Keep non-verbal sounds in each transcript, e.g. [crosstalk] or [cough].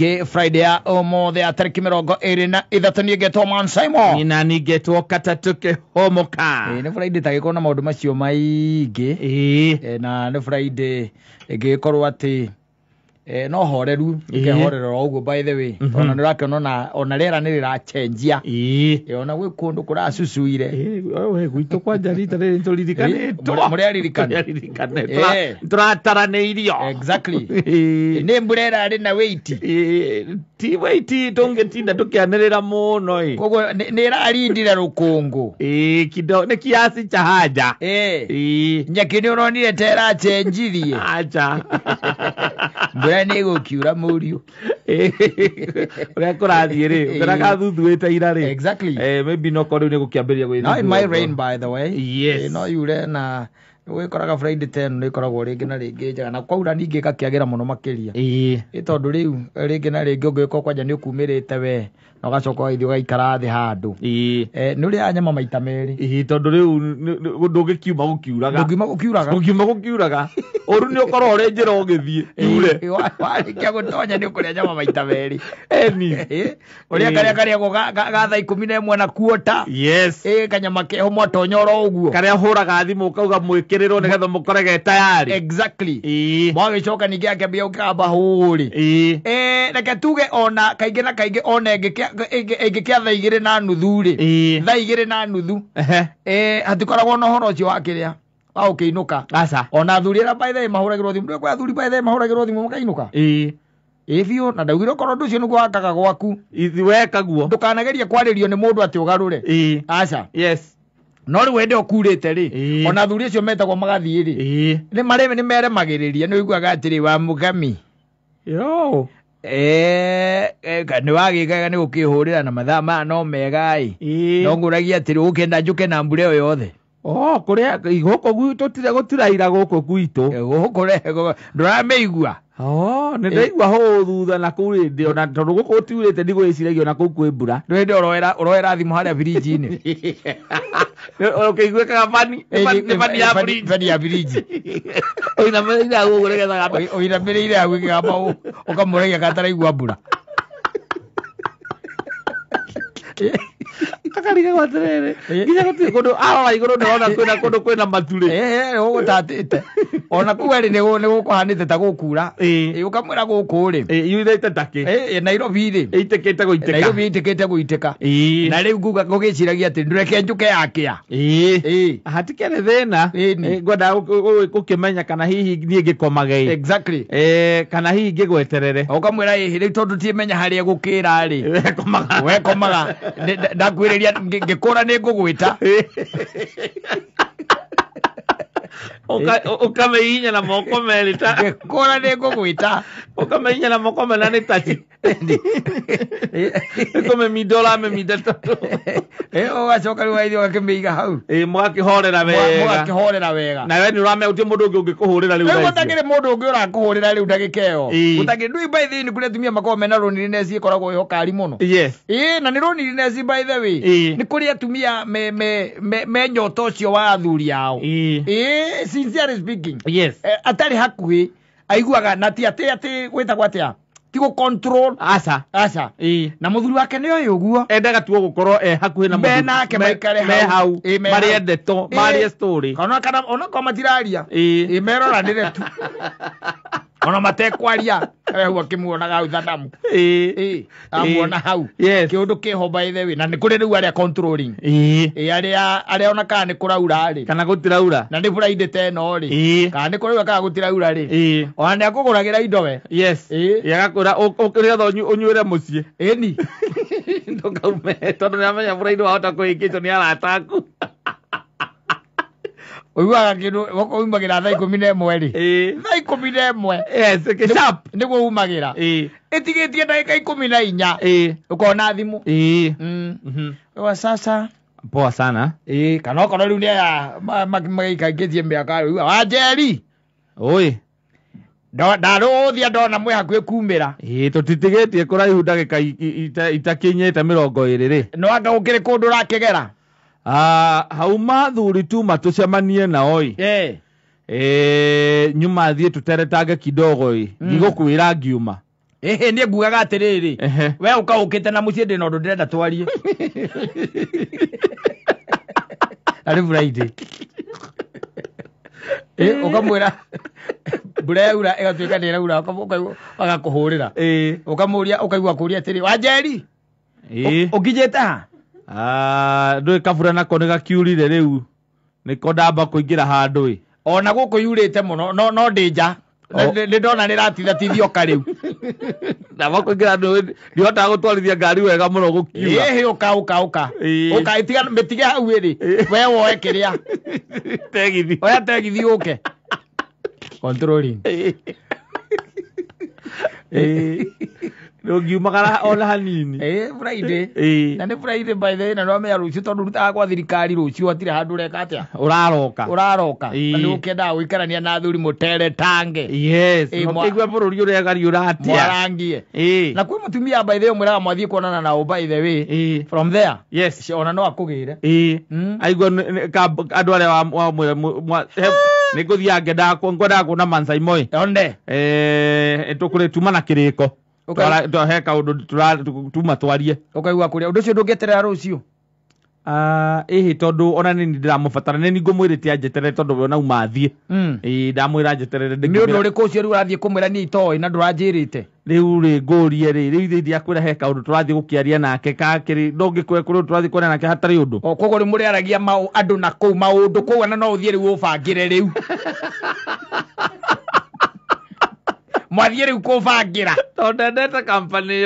kä friday ya åmåthä ya tarä ä rä na ithatå niä ngetwo mansaimo na nä ngetwo katatå kä homoka e, nä friday tagä eh, korwo na maå ndå macio maingä ää na nä friday ä ngä korwo atä eh, no horeru ikehorera horero guo by the way mm -hmm. tondå nä rakä ona ona rä era nä rä racenjia eh, ona gwä e we guito kwa jari tare to lidikane to mure ari ririkanätwo må rä tra tara ne irio exactly ne mburera ari na wĩiti ti wĩiti tå ngä tinda tå kä anä rä ra må no koguo nä ä rarindire rå kå ngå nä kiasi cha haja eh. nyeki nä å tera teracenjirie acha nä gå kiura må riå å [laughs] rä a kå rathiä rä å [laughs] keraga thuthuä ira rä eh, maybe no korä u nä gå kä ambä rä ria gwä yure na gwikoraga friday ten nä koragwo rä na rä ngä njega na kwaura ningä gakä agä ra må no makä ria u ngä na rä ngä å ngä korwo kwanja nä å kumä rä te we na ågacoka waithi å gaikara thä ii nä å rä a nyama maita merä ii rä u ndå ngä kiuma gå kiuraga ndå gå kiuraga gå kiuma gå kiuraga å ru nä å korwo rä a nyama maita merä eni å rä a karä a karä ikå mi na ä mwe na kanyama keho mwatonya oro å guo karä a kauga mwä mukirirwo nigetha mukorege tayari exactly mwagicoka ningä akĩambia gũkĩamba hũrĩ reke tuge ona kaingä na kaingä ona ĩngä kĩa tha igä rä na nuthu-rĩ tha igä rä na nuthu hatikoragwo na ũhoro ũcio wa kĩrĩa wa gũkĩinũka ona athuri arĩa mbaithe mahũragĩrwo thimũ ndĩkwa athuri mbaithe mahũragĩrwo thimũ makainũka biå na ndaugire korwo ndå cio nä guo wakaga gwaku wekaguo ndå kanagerie kwarä rio nä må ndå atä å garå re aca yes no rä u å kurä rä ona thuri cio metagwo magathiä rä nä marä nä meremagä rä ria nä å iguaga atä rä wa må gami nä wagä kaga nä gå kä hå rä ra na mathaa maya no megaä no ngå ragia atä rä gå kenda njå ke na mbura ä yo yothe kå rä gå kå gwitå gå tiraira gå kå gwitå ndå ramä igua nä ndaigua hå thutha na kå rä ndä ona tondå gå kå gå tiurä te ndigå ciragio na kå u kwä mbura ndå hä ndä å roera thimå harä a birinji-inä å [laughs] kä iguäkaga bani ya birinji å [laughs] mä rä ire agå gå regethaga å inamä rä ire agå kä gamba å å kamå regia gataraigua mbura [laughs] kakariga gwatärere nginya gũtirĩ kũndũ arora igũrũ na kwĩna [laughs] kũndũ kwĩna maturĩ gũgũtatĩte eh, eh, ona kuu rĩ nĩgũkũhanĩte ta gũkura ũkamwĩra gũkũ rĩ yurĩte takĩ nairobi rĩ itĩkĩte te nairobi itĩkĩte gũitĩka na rĩu nguga gũgĩciragia atĩ ndũreke njũke yakĩa hatikĩrĩ thĩna ngwendaga gũkĩmenya kana hihi niĩ ngĩkomage exactly kana hihi ngĩgweterere ũkamwĩra ĩhĩ rĩu tondũ tiĩmenya harĩa gũkĩra rĩ wekomaga ndakwĩrĩria ngĩkũra nĩ ngũgwĩta [laughs] ũkamĩhinya na moko merĩ ta ngĩkũra nĩ ngũgwĩta ũkamĩhinya na moko mena nĩ taci [laughs] Esto me mitó la me mitó todo. [laughs] Eh ogacoka rä waithä å gakĩmĩiga hau må gakĩhorera wegamũgakĩhorera hore na vega. vega. hore na Na we nä å ramea gũtirĩ mũndũ ũngĩ ũngĩkũhũrĩra rĩu gũtakĩrĩ mũndũ ũngĩ ũrakũhũrĩra rä u ndagĩka ä yo gũtakĩrĩ ndui mbaithĩinä ni rä tumia makoragwo mena rũniri neci ĩkoragwo ĩho kari mono. Yes. ä na ni nä rũniri neci mbaithe wä nä kå rä atumia me å cio wa athuri ao Yes. Atari hakuhĩ aiguaga na ti atä atä gwĩtagwo atä a tigo control aca aca e. na muthuri wake ni å guo endaga gå korwo e hakuhi na muthuri nake maikare hau mari endeto mari story kana kana ona kwa matiraria e, e meroranire tu [laughs] ona matekwaria [laughs] wehu akimuonaga hau thadamu amuona hau kä å ndå kä hombaithe wä na nä kå rä rä u arä a arä a ona kana nä kå raura rä kana gå tiraura na nä buraindä te no rä kana nä kå raura kana gå tiraura rä ona nä akå gå ragä ra indo we agakå ra å rä atha å nyuä re må ciä ni [laughs] ndå kaume tondå nä amenya burainä wahota kå ä kä two nä arataku uiguaga kä umagä ra thaa ikå mi na ä mwerä thaa ikå mi na ä mwe nä guo umagä ra ä tigä tie ndagä ka ikå mi na inya å kona thimå wa mm. mhm. sasa poa sana kana okorwo rä u nä aya magäikaingä tie mä aka wa njeri åä ndarå thia ndona mwä hakuä kumä ra tå titigä tie kå raihu ndagä ka itakinyä te mä rongo ä rä rä no anga gå kä rä kå ndå å rakä gera Ah, hauma thuri tuma tucemanie naoi yeah. e, nyuma thiä tå teretange kidogo ä mm. ngå kwä ra ngiuma ä nä ngugaga atä rä we å kaå kä te na må ciä ndä na å ndå ndä twarie arä buraithä å kamwä ra mbura yaura ä gatuä ka nä raura agakå hå rä ra å kamå ria å kaigua kå ria atä rä wanjeri å kinyä te ha Ah, ndå kabura nako nä gakiurire rä u nä ko ndamba kå ingä ra handå ä ona gå kå yurä te må no no ndä nja nä ndona nä ratithatithio ka rä u [laughs] ndamba kå ingä ra ndä hotaga gå twarithia ngari wega må no gå kiura ĩhä å ka å ka å ka å ka ĩtiga mä tige hau ä rä we woe kä rä a tegithi oya tegithi å ke ngiumagara ona hanini [laughs] eh friday eh na ni friday by the na no me rucio tondu rutaga kwa thirikari rucio atire handu reka atia uraroka uraroka na eh. ni ukenda wikarania na thuri mutere tange yes eh, mukigwa bururi uria agari uratia mwarangie eh na kwi mutumia by the mwiraga mwathie kuonana na by the way eh. from there yes ona no akugire eh hmm? aigwa andu aria wa nä ngå thiange ngwendaga kuona mansai moä onde ä tå kå rä tuma na kä rä ko he kaundu tuma twarie ukaigua kuria undu ucio ndungieterera rucio ihi ah, tondu ona ni ni nini ndiramubatara nini ngumwirite anjeterere tondu nauma thie ii hmm. ndamwira njeterere ni undu uriku ucio riu urathie kumwira ni itoi na nduranjirite riu ri ngurie ri riu ithi ndiakwira he kaundu turathie gukiaria nake kakiri ndungikwe kuri turathie kuona nake hatari undu o koguo ri muri aragia andu na kuu maundu koguo na no uthie riu ubangire riu [laughs] mwathiä rä u kå bangä ra tondå ndendete kampani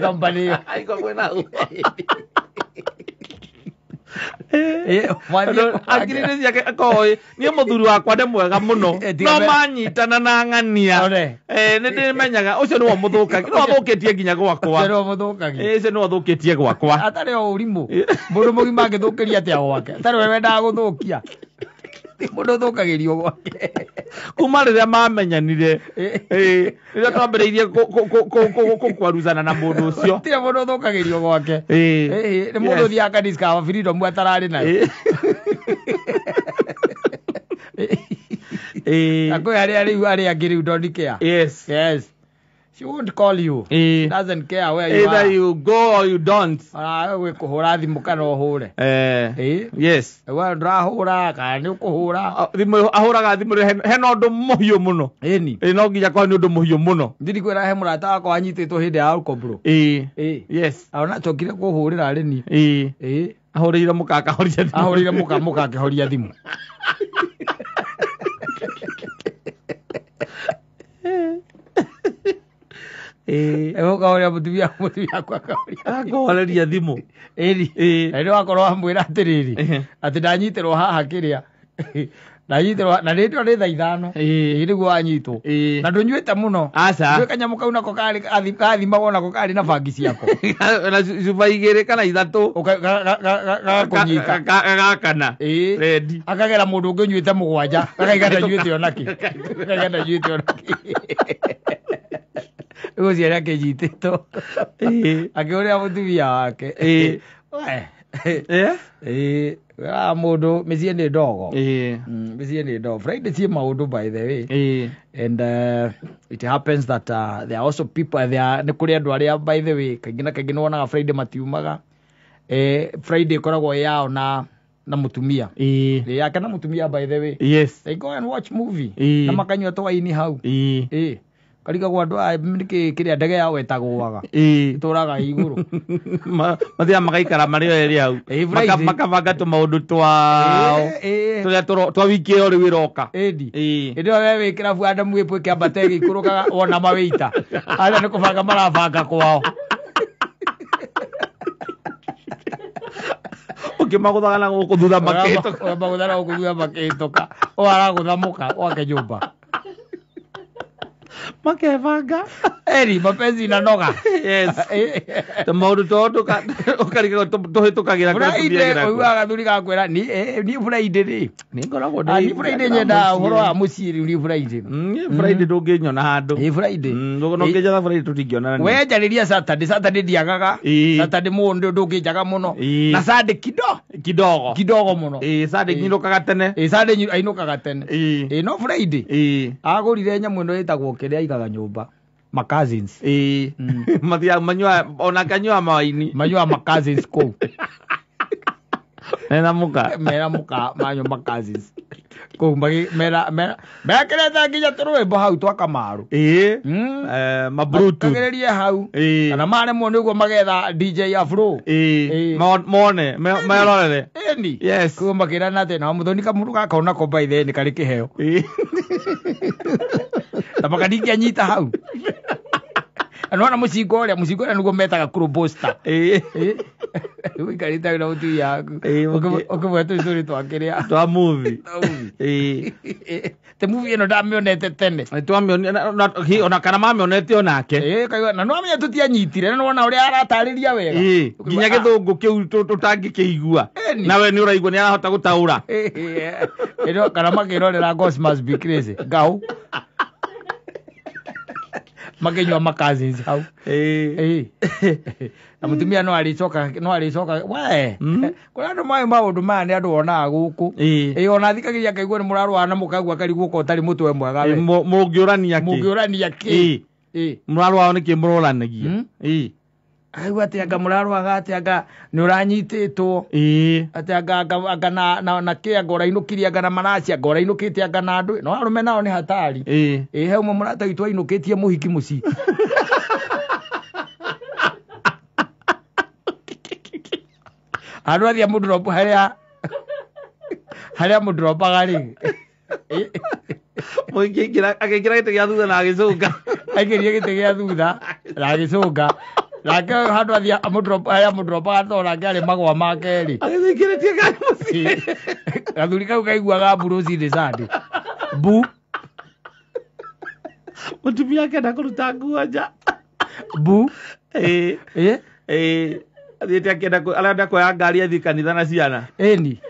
kampani yo aiko niä må thuri wakwa nä mwega må eh, no no manyitana na ng'ania eh, nä ndä menyaga å cio nä wo må thå kagi no athå kä tie nginya gwakwacio nä wathå kä tie gwakwa eh, atarä o å rimå må ndå må gima angä thå kä ria atä a gwake atarä we wendaga gå thå kia må ndå å thå kagä rio gwake kuma rä rä a mamenyanire rä rä a twambä rä kwaruzana na må ndå å cio tire må ndå å thå kagä rio gwake nä må ndå å thiakaniskabiridomu atararä na ä [laughs] kwä arä a rä u arä angä rä u ndonikea She won't call you. Eh, Doesn't care where you Either are. you go or you don't. Ona ah, gwikuhura thimu kana uhure. Eh. Eh. Yes. Eh, we ndurahura kana ni ukuhura. Ah, thimu ahuraga thimu hena undu muhiu muno. Eni. Eh, eh no nginya kwa ni undu muhiu muno. Ndiri kwira he murata wakwa anyititwo hindi ya alcohol. Eh. Eh. Yes. Ona chokire kuhurira rini. Eh. Eh. Ahurire mukaka horia thimu. Ahurire muka mukaka horia thimu. [laughs] ũkahũrĩra mũtumi wa mũtumi wakwa akahoreria thimũ na nĩ wakorwo wamwĩra atĩrĩrĩ atĩ ndanyitĩrwo haha kĩrĩa nanyitĩrwo na rĩtwa rĩ tha ithano ĩĩ nĩguo wanyitwo na ndũnyuĩte mũno aca kanyamũ kau nako kathimagwo nako karĩ na bangi ciako [laughs] na cuba igĩrĩ kana ithatũ gagakũnyita gagakana rendi akagera mũndũ ũngĩ ũnyuĩte mũgwanja gagaiga ndanyuĩte [laughs] onakĩ gagaiga ndanyuĩte onakĩ [laughs] Εγώ [laughs] era και ζήτη το. Ακέω ρε από τη βιά. Ah, mundu micie nä ndogo micie nä ndogo friday cie maundu by the way Ii. and uh, it happens that uh, there are also people there nä kå rä andå arä by the way kaingä na kaingä nä wonaga friday matiumaga eh, friday ĩkoragwo yao na na mutumia yake na mutumia by the way yes they go and watch movie Ii. na makanyua twaini hau Ii karigagwo andå kä rä a ndege yao ätagåaga tå raga igå rå [laughs] mathä a magaikara marä oerä erä tå maå ndå twao tå rä a twa wiki ä yo rä u ä roka ä ndä ä yo we wä kä rabu andä mwä kä ambata ä gä ikå rå kaga wona mawä ita arä nä kå banga marabanga kwao [laughs] ũkĩmagũthaga na gũkũ thutha makĩhĩtũka ũkĩmagũthaga na gũkũ thutha wake nyũmba makebanga eri mapenzi inanoga yes to to to to ka ka tåhätåkagä raugaga thuri gakwä ni ni friday ni buraide nyendaa å horo wa må ciä rä u ni friday friday buraide mm, buraide mm. ndå ngä nyona handå buraide mm, no ngä njaga buraide tå tingäonana wenjarä ria satade satade ndiagaga satade må ndå ndå ngä njaga må no na saturday kido kidogo kidogo må no sande nyinå kaga tene sande ainå kaga tene no buraide agå rire nyamå ä no ä tagwo itagwo rä aiga maikaraga nyumba ma mm. [laughs] manyua ona kanyua mawaini manyua ma cousins mena må ka mena må ka manyua ma cousins mera u merakä rete nginya tå rå mbo hau twakamaru ä mabrutuagä rä rie hau kana maremwo nä guo magetha dj ya afro mone merorere ni kå u makä ra na atä nao må thoni kamå rå gakaona kombaitheni karä kä heo [laughs] [laughs] na makanikia nyita hau anona mucinga uria mucinga uria niguo metaga krubosta [laughs] wikarite [laughs] na utu yaku ukimwe tuicuri twa kiria twa muvi te muvi ino ndamionete tene ona kana mamionete onake na nwamenya tutianyitire na nwona uria aratariria wega nginya ah. githungu kiu tutangikigua nawe ni uraigua ni arahota gutaura kana makirorera gosmas bicrase ngau makinywa makazins hau eh. Eh. [laughs] na må tumia no arä coka hmm? eh. we kå rä andå maä maå ndå maya nä andå onaga gå kå ona thikagä ria kaiguo nä må rarwara na må kagua kariguo ko tarä må twe mwega må ngä å rania kä må ngä å rania kä må nä kä må roranagia hmm? aigua atä anga må rarwaga atä anga nä å ranyitä two atä anga na kä anga å rainå kirie anga na maraci anga å rainå kä te anga na andå no arå me nao nä hatari ä heumwe må rata witå ainå kä tie må hiki må ciä [laughs] andå athia må ndå harä a må ndå rombaga rä agä kä ra gä tä gä a thutha na agä cå nga aikä rie gä tä gä a thutha na agä cå nga nake handå athi arä nake arä magwa makerä agäthäingä rä gathuri kau kaiguaga mbu rå cinä mbu må tumia akenda kå ruta nguo nja mbu ä akenda kuoya ngari athi kanitha na ciana ni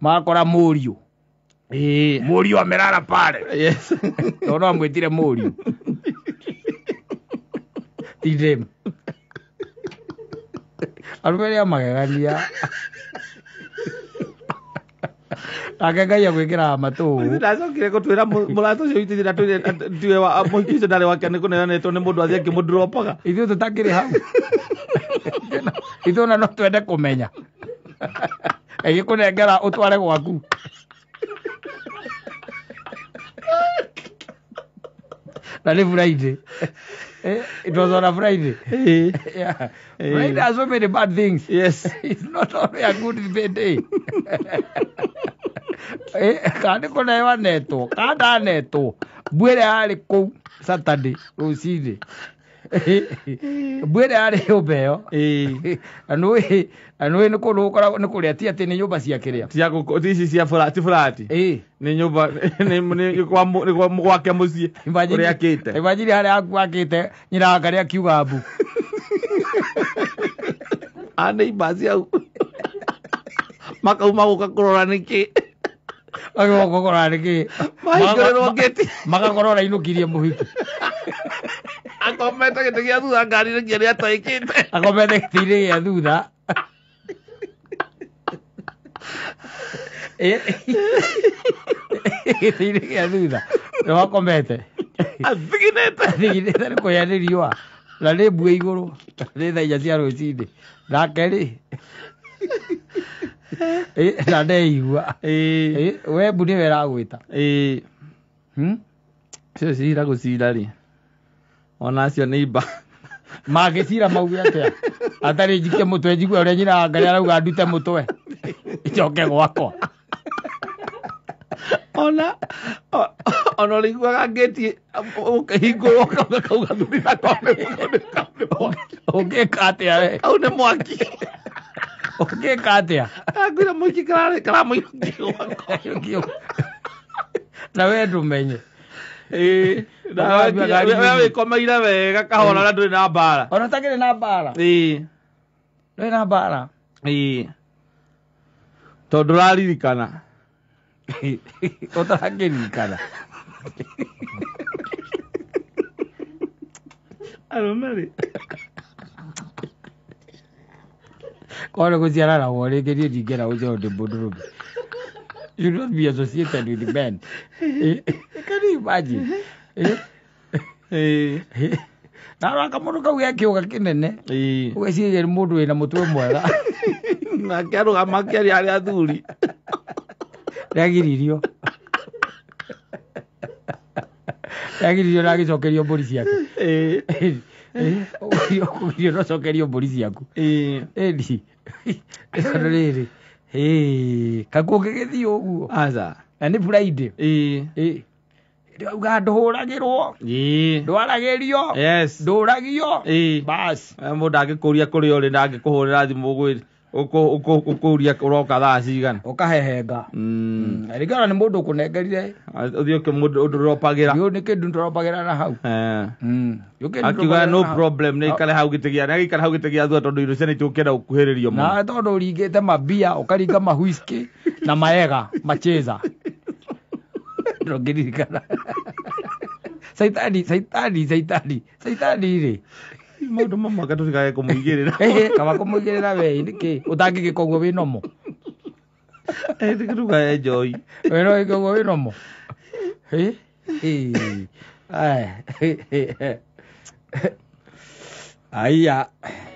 makora må riå må riå amerara pale tondå amwä tire må riå iremu arũmĩrĩra magegania ra nake ngai agwĩkĩraga matũũndacokire gũtwĩra mũrata ũcio witũ na tuwe mũhiki ũcio ndarä wake nä nä kå må nĩ kũneanĩtwo må ndåropaga athiĩ tå takä rä hau ithuĩ ona no twende kå kå menya nengera å tware gwaku na nĩ buraithĩ Eh, it was on a Friday. Eh. [laughs] yeah. Eh. Friday has so many bad things. Yes. [laughs] it's not only a good day. [laughs] kandi kå newa netwo kanda netwo re yarä kå u saturday rå cinä mbwä re arä å mbe ä yo na nä nä kå kå rä a ti atä nä nyå mba ciakä rä a tici cia ti bå rati nä nyå mba nä gwake må ciä å rä a akä te ibanjiri harä akä te nyäraga karä a kiuga mbu anä [laughs] imba niki makauma gå ka kå rora nä kä kirie må hiki akomete gä tä gä a thutha ngari rä rä ataä te akomete gä tä-inä gä a thutha gä tä-inä gä a thutha nä wakomete athiginä te athiginä te nä kå hä a nä riũa na nä mbue igå rå nä thainya cia rå cinä nake rä na ndeigua we nä we ragwä ta hmm? cio cira gå cira rä ona acio nä imba magä cira maugä [laughs] magĩcira maugire atĩa atarĩ njikie mũtwe njigue ũrĩa nyina wa ngarĩ arauga ndute må twe icoke gwakwa ona ona å rä iguaga ngäti å kĩhingå rwo kauga thuri ngä ka atä a we nä mwaki å ngä ka atä a ngwä må iki karamå irå na we ndå menye ĩĩ wewe komeire wega kahora na nduri na mbara ona tagire na mbara ii nduri na mbara ii tondu raririkana utarakirikana [laughs] arumari gå guciarana rä rĩngĩ niĩ ndingĩra ũcio ndĩ mũndũrũme you not be associated with men can you imagine naraka må ndå kau gekä å ga kä nene å gecirä nä må ndå wä na må twe mwega nake arå gama kä arä arä athuri rä agiririo rä agiririo rä agä cokerio mbå ri ciake kugirio no cokerio mburi ciaku edi ikono riri kaguo ngigithii uguo aca na ni friday uga ndåhåragärwo ndwaragärio ndåragio eh, må ndå angä kå ria kå rä rä ndangä kå hå rä ra thimå gwä ukuria uroka thaa cigana ukahehenga mm. mm. ringana nä må ndå å kå nengerire å thiä må ndå råropagä ra nä kä ndå tåropagä ra na hau eh. mm. akiuga nä ikare hau gä tä gä a nä agäikara hau gä tä gä a thua tondå irio ciana itå kenda gå kuhä rä rio må tondå å ringä te mabia å karinga mahuiski na maega macheza [laughs] no kirikan saya tadi saya tadi saya tadi saya tadi nih maundu mamwe gatũtikae kũmũigĩrĩra kaba kũmũigĩrĩra we nĩkĩ ũtangĩgĩka ũguo wĩ nomo tĩkĩtukae njoi we no ĩka ũguo wĩ nomo aia